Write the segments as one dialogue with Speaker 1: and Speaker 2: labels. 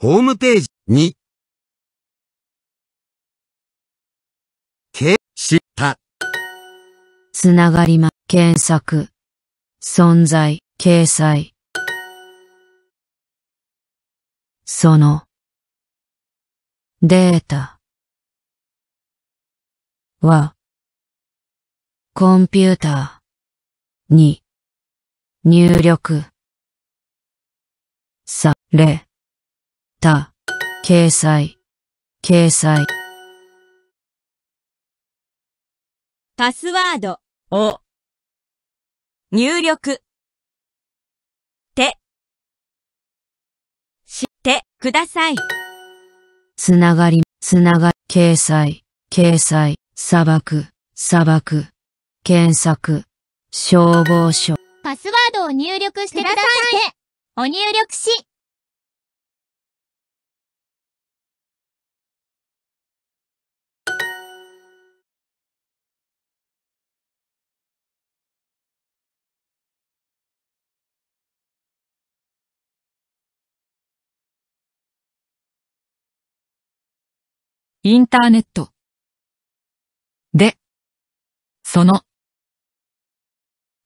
Speaker 1: ホームページに、けした。つながりま、検索、存在、掲載。その、データは、コンピューターに入力された、掲載、掲載。パスワードを入力てしてください。つながり、つながり、掲載、掲載、砂漠、砂漠、検索、消防署。パスワードを入力してください。お入力し。インターネット。で、その、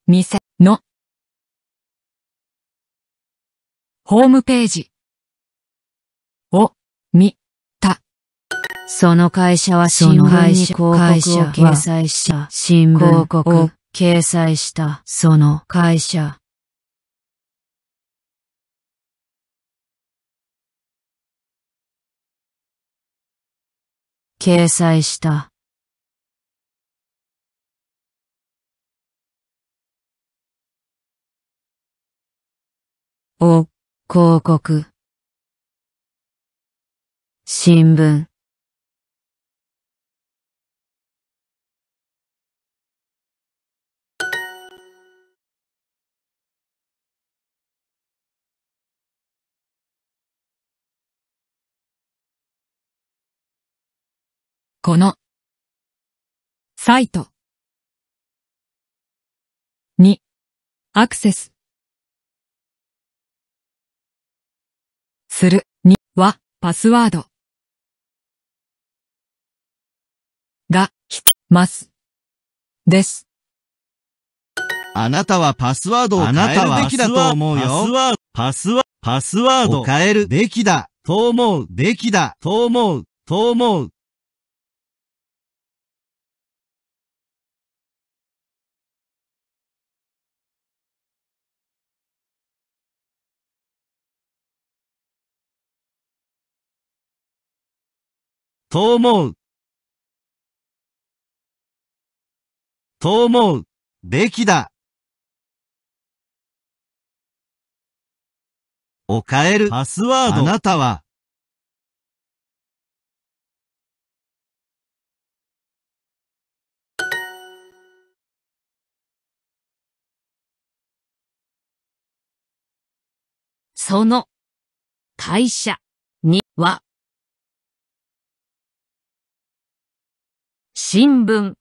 Speaker 1: 店の、ホームページを見た。その会社は新聞に広告を掲載した。新聞広告掲載した。その会社掲載した。お、広告。新聞。このサイトにアクセスするにはパスワードがき、ます。です。あなたはパスワードを変えるべきだと思うよ。パスワード、パスワードを変えるべきだ。と思う、べきだ。と思う、と思う。と思う。と思う。べきだ。を変えるパスワード。あなたは、その、会社には、新聞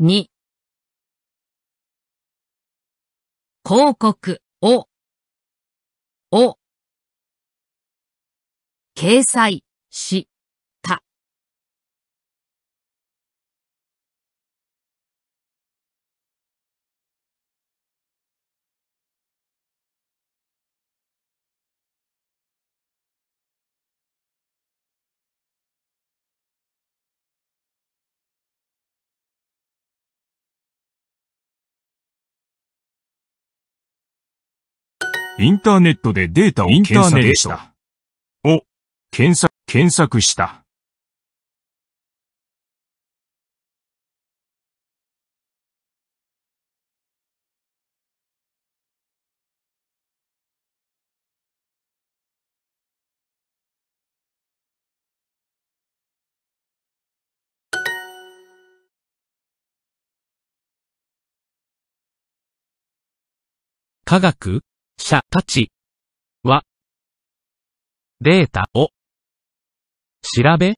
Speaker 1: 2広告をを掲載しインターネットでデータを検索した。を検索、検索した。科学者たちは、データを調べ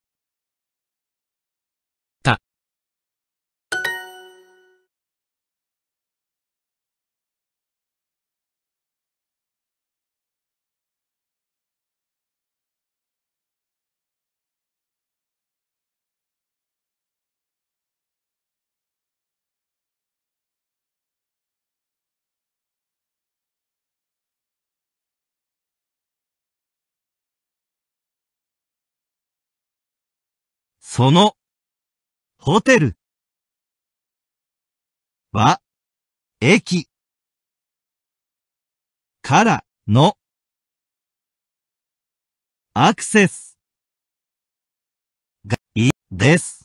Speaker 1: その、ホテルは、駅からのアクセスがいです。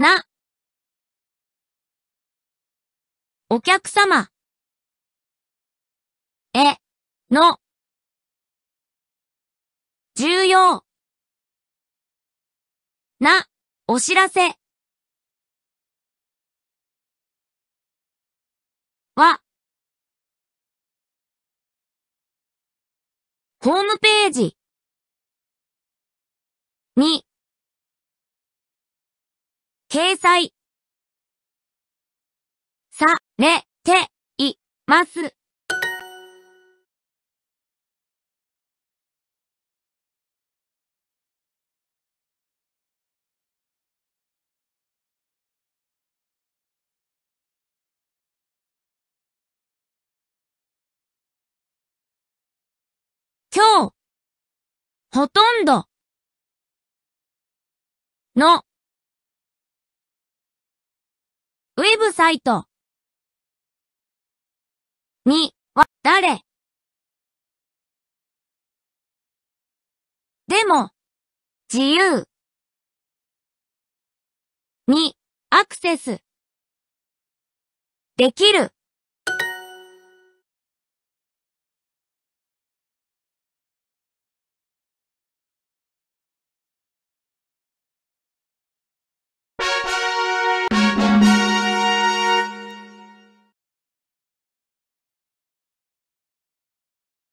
Speaker 1: な。お客様。え、の。重要。な、お知らせ。は。ホームページ。に。掲載さね、ています。今日、ほとんど、の、ウェブサイト。には誰でも、自由にアクセスできる。